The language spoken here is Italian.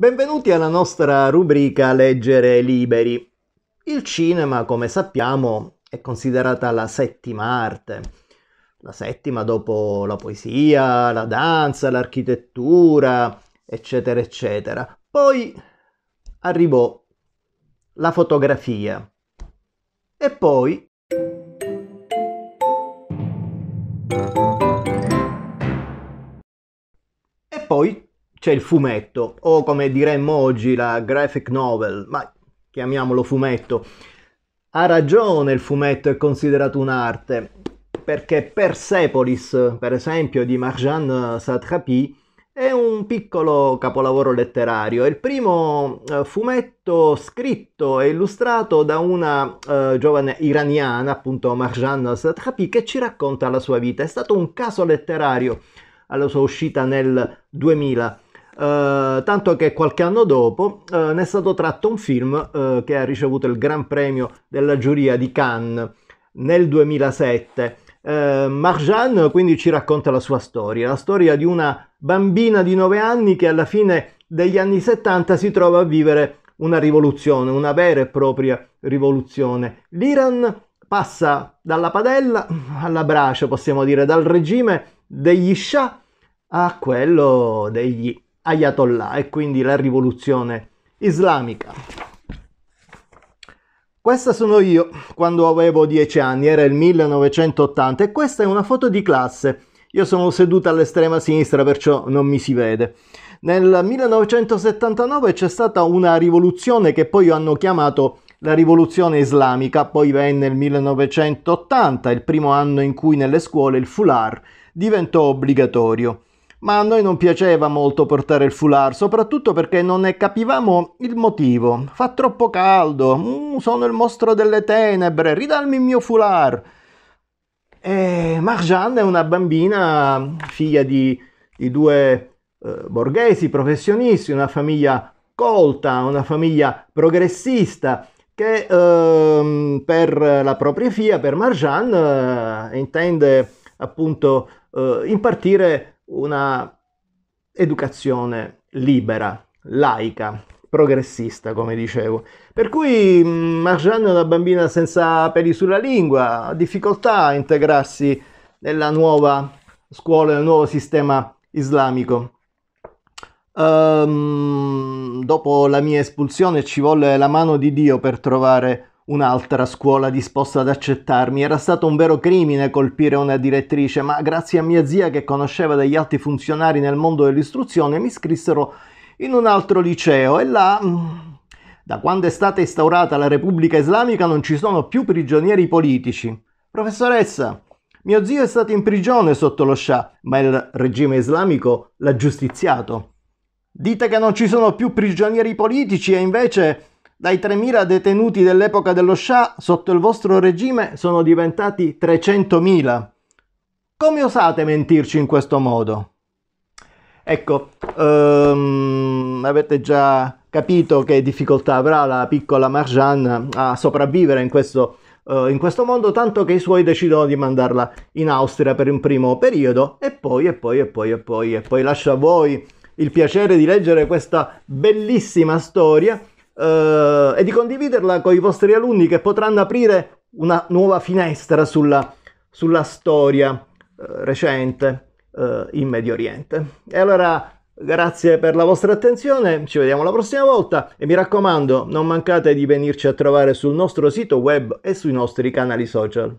Benvenuti alla nostra rubrica Leggere liberi. Il cinema, come sappiamo, è considerata la settima arte. La settima dopo la poesia, la danza, l'architettura, eccetera, eccetera. Poi arrivò la fotografia. E poi... E poi c'è il fumetto, o come diremmo oggi la graphic novel, ma chiamiamolo fumetto. Ha ragione, il fumetto è considerato un'arte, perché Persepolis, per esempio, di Marjan Satrapi, è un piccolo capolavoro letterario, è il primo eh, fumetto scritto e illustrato da una eh, giovane iraniana, appunto Marjan Satrapi, che ci racconta la sua vita. È stato un caso letterario alla sua uscita nel 2000. Eh, tanto che qualche anno dopo uh, ne è stato tratto un film uh, che ha ricevuto il Gran Premio della giuria di Cannes nel 2007. Marjan quindi ci racconta la sua storia, la storia di una bambina di 9 anni che alla fine degli anni 70 si trova a vivere una rivoluzione, una vera e propria rivoluzione. L'Iran passa dalla padella alla brace, possiamo dire, dal regime degli Shah a quello degli Ayatollah e quindi la rivoluzione islamica. Questa sono io quando avevo 10 anni, era il 1980 e questa è una foto di classe. Io sono seduta all'estrema sinistra perciò non mi si vede. Nel 1979 c'è stata una rivoluzione che poi hanno chiamato la rivoluzione islamica, poi venne il 1980, il primo anno in cui nelle scuole il foulard diventò obbligatorio ma a noi non piaceva molto portare il foulard, soprattutto perché non ne capivamo il motivo. Fa troppo caldo, mm, sono il mostro delle tenebre, ridalmi il mio foulard. E Marjan è una bambina, figlia di, di due eh, borghesi professionisti, una famiglia colta, una famiglia progressista che ehm, per la propria figlia, per Marjan, eh, intende appunto eh, impartire una educazione libera, laica, progressista, come dicevo. Per cui mm, Marjan è una bambina senza peli sulla lingua, ha difficoltà a integrarsi nella nuova scuola, nel nuovo sistema islamico. Um, dopo la mia espulsione ci volle la mano di Dio per trovare Un'altra scuola disposta ad accettarmi. Era stato un vero crimine colpire una direttrice, ma grazie a mia zia che conosceva degli alti funzionari nel mondo dell'istruzione mi iscrissero in un altro liceo e là... Mm, da quando è stata instaurata la Repubblica Islamica non ci sono più prigionieri politici. Professoressa, mio zio è stato in prigione sotto lo Shah, ma il regime islamico l'ha giustiziato. Dite che non ci sono più prigionieri politici e invece dai 3.000 detenuti dell'epoca dello Shah sotto il vostro regime sono diventati 300.000. Come osate mentirci in questo modo? Ecco, um, avete già capito che difficoltà avrà la piccola Marjan a sopravvivere in questo, uh, in questo, mondo, tanto che i suoi decidono di mandarla in Austria per un primo periodo e poi, e poi, e poi, e poi, e poi lascio a voi il piacere di leggere questa bellissima storia eh, e di condividerla con i vostri alunni che potranno aprire una nuova finestra sulla, sulla storia eh, recente eh, in Medio Oriente. E allora grazie per la vostra attenzione, ci vediamo la prossima volta e mi raccomando non mancate di venirci a trovare sul nostro sito web e sui nostri canali social.